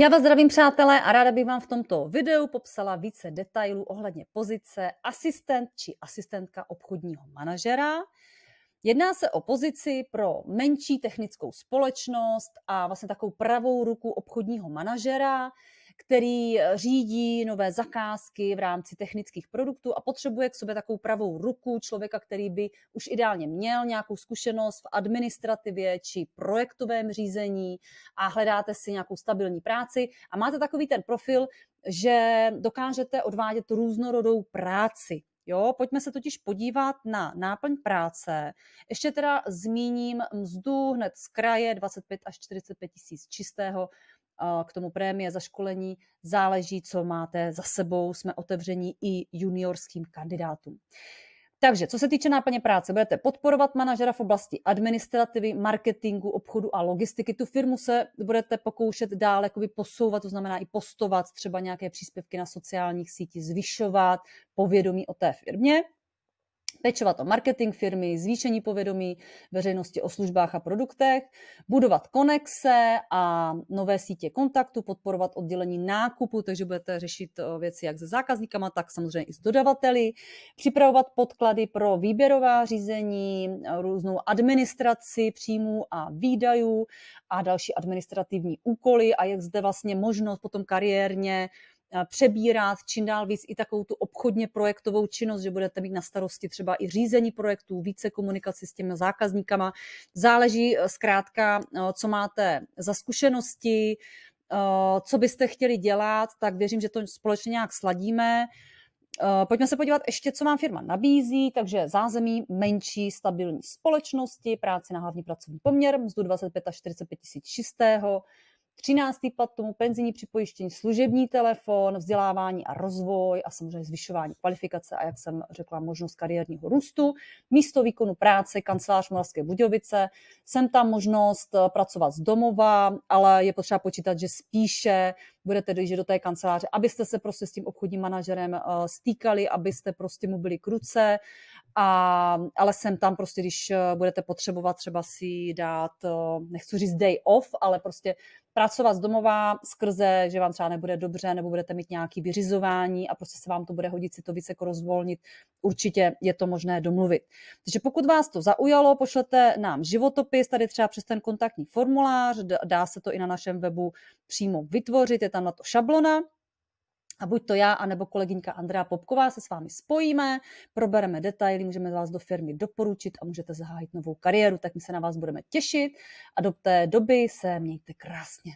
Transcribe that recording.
Já vás zdravím, přátelé, a ráda bych vám v tomto videu popsala více detailů ohledně pozice asistent či asistentka obchodního manažera. Jedná se o pozici pro menší technickou společnost a vlastně takovou pravou ruku obchodního manažera, který eh, řídí nové zakázky v rámci technických produktů a potřebuje k sobě takovou pravou ruku člověka, který by už ideálně měl nějakou zkušenost v administrativě či projektovém řízení a hledáte si nějakou stabilní práci a máte takový ten profil, že dokážete odvádět různorodou práci. Jo, pojďme se totiž podívat na náplň práce. Ještě teda zmíním mzdu hned z kraje 25 až 45 tisíc čistého Eh, k tomu prémie za školení. Záleží, co máte za sebou. Jsme otevření i juniorským kandidátům. Takže, co se týče náplně práce, budete podporovat manažera v oblasti administrativy, marketingu, obchodu a logistiky. Tu firmu se budete pokoušet dále jakoby posouvat, to znamená i postovat třeba nějaké příspěvky na sociálních sítích, zvyšovat povědomí o té firmě pečovat o marketing firmy, zvýšení povědomí veřejnosti o službách a produktech, budovat konexe a nové sítě kontaktu, podporovat oddělení nákupu, takže budete řešit eh, věci jak se zákazníkama, tak samozřejmě i s dodavateli, připravovat podklady pro výběrová řízení, eh, různou administraci příjmů a výdajů a další administrativní úkoly a jak zde vlastně možnost potom kariérně přebírat čím dál víc i takovou tu obchodně projektovou činnost, že budete mít na starosti třeba i řízení projektů, více komunikaci s těmi zákazníkama. Záleží eh, zkrátka, eh, co máte za zkušenosti, eh, co byste chtěli dělat, tak věřím, že to společně nějak sladíme. Pojďme se podívat ještě, co vám firma nabízí. Takže zázemí menší stabilní společnosti, práci na hlavní pracovní poměr, mzdu 25 až 45 tisíc čistého, Třináctý plat tomu penzijní připojištění, služební telefon, vzdělávání a rozvoj a samozřejmě zvyšování kvalifikace a jak jsem řekla, možnost kariérního růstu, místo výkonu práce, kancelář Moravské Budějovice, jsem tam možnost eh, pracovat z domova, ale je potřeba počítat, že spíše budete dojít do té kanceláře, abyste se prostě s tím obchodním manažerem eh, stýkali, abyste prostě mu byli kruce, a, ale jsem tam prostě, když eh, budete potřebovat třeba si dát, nechci říct day off, ale prostě pracovat z domova skrze, že vám třeba nebude dobře, nebo budete mít nějaké vyřizování a prostě se vám to bude hodit si to více jako rozvolnit, určitě je to možné domluvit. Takže pokud vás to zaujalo, pošlete nám životopis, tady třeba přes ten kontaktní formulář, dá se to i na našem webu přímo vytvořit, je tam na to šablona, a buď to já, anebo kolegyňka Andrea Popková se s vámi spojíme, probereme detaily, můžeme vás do firmy doporučit a můžete zahájit novou kariéru, tak my se na vás budeme těšit a do té doby se mějte krásně.